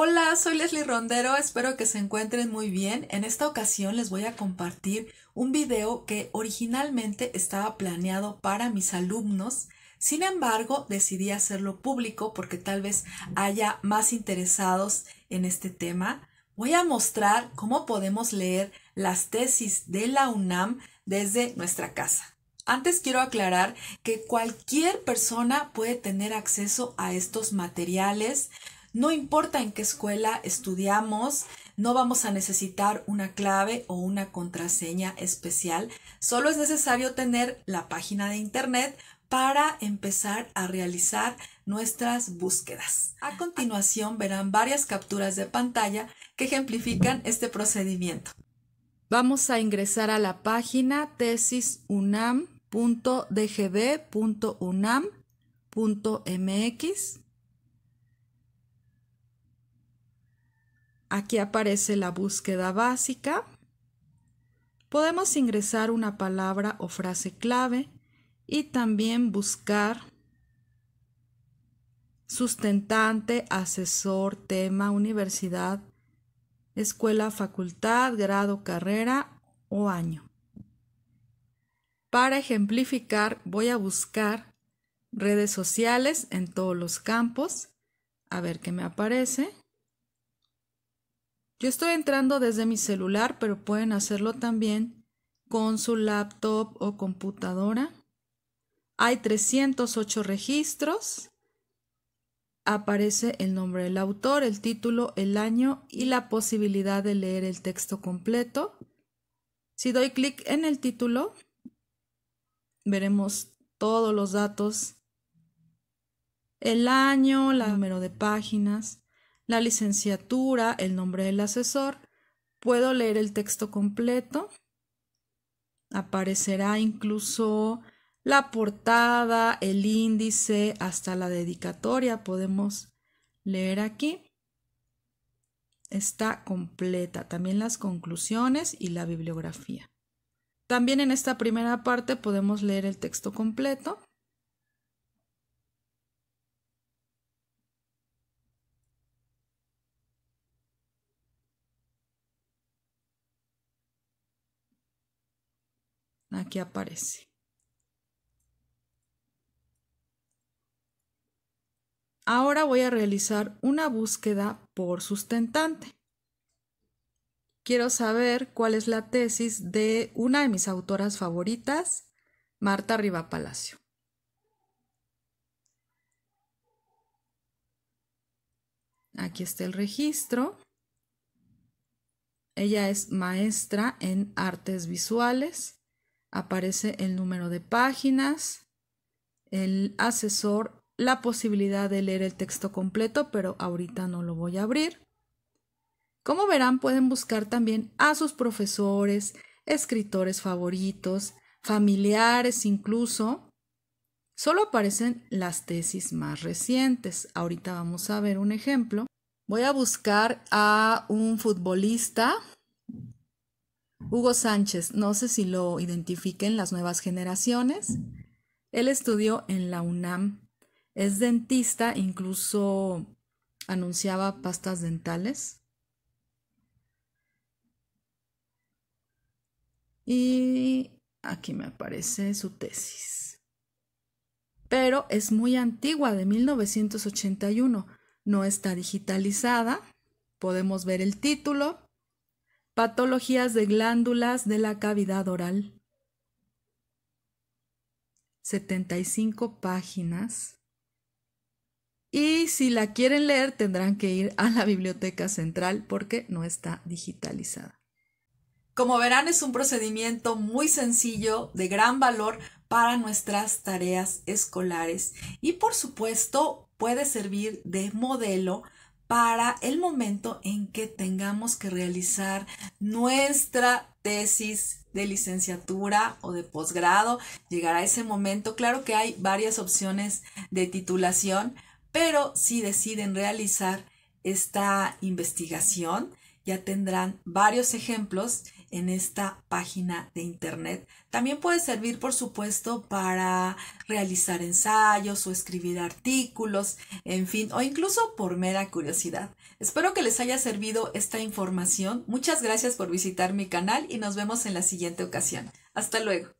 Hola, soy Leslie Rondero, espero que se encuentren muy bien. En esta ocasión les voy a compartir un video que originalmente estaba planeado para mis alumnos, sin embargo decidí hacerlo público porque tal vez haya más interesados en este tema. Voy a mostrar cómo podemos leer las tesis de la UNAM desde nuestra casa. Antes quiero aclarar que cualquier persona puede tener acceso a estos materiales. No importa en qué escuela estudiamos, no vamos a necesitar una clave o una contraseña especial, solo es necesario tener la página de internet para empezar a realizar nuestras búsquedas. A continuación verán varias capturas de pantalla que ejemplifican este procedimiento. Vamos a ingresar a la página tesisunam.dgb.unam.mx Aquí aparece la búsqueda básica. Podemos ingresar una palabra o frase clave y también buscar sustentante, asesor, tema, universidad, escuela, facultad, grado, carrera o año. Para ejemplificar, voy a buscar redes sociales en todos los campos. A ver qué me aparece. Yo estoy entrando desde mi celular, pero pueden hacerlo también con su laptop o computadora. Hay 308 registros. Aparece el nombre del autor, el título, el año y la posibilidad de leer el texto completo. Si doy clic en el título, veremos todos los datos, el año, el número de páginas, la licenciatura, el nombre del asesor, puedo leer el texto completo, aparecerá incluso la portada, el índice, hasta la dedicatoria podemos leer aquí. Está completa también las conclusiones y la bibliografía. También en esta primera parte podemos leer el texto completo. Aquí aparece. Ahora voy a realizar una búsqueda por sustentante. Quiero saber cuál es la tesis de una de mis autoras favoritas, Marta Riva Palacio. Aquí está el registro. Ella es maestra en artes visuales aparece el número de páginas, el asesor, la posibilidad de leer el texto completo, pero ahorita no lo voy a abrir. Como verán, pueden buscar también a sus profesores, escritores favoritos, familiares incluso. Solo aparecen las tesis más recientes. Ahorita vamos a ver un ejemplo. Voy a buscar a un futbolista Hugo Sánchez, no sé si lo identifiquen las nuevas generaciones. Él estudió en la UNAM, es dentista, incluso anunciaba pastas dentales. Y aquí me aparece su tesis. Pero es muy antigua, de 1981. No está digitalizada. Podemos ver el título, patologías de glándulas de la cavidad oral. 75 páginas. Y si la quieren leer, tendrán que ir a la biblioteca central porque no está digitalizada. Como verán, es un procedimiento muy sencillo, de gran valor para nuestras tareas escolares y por supuesto puede servir de modelo para el momento en que tengamos que realizar nuestra tesis de licenciatura o de posgrado. Llegará ese momento. Claro que hay varias opciones de titulación, pero si deciden realizar esta investigación, ya tendrán varios ejemplos en esta página de internet. También puede servir, por supuesto, para realizar ensayos o escribir artículos, en fin, o incluso por mera curiosidad. Espero que les haya servido esta información. Muchas gracias por visitar mi canal y nos vemos en la siguiente ocasión. Hasta luego.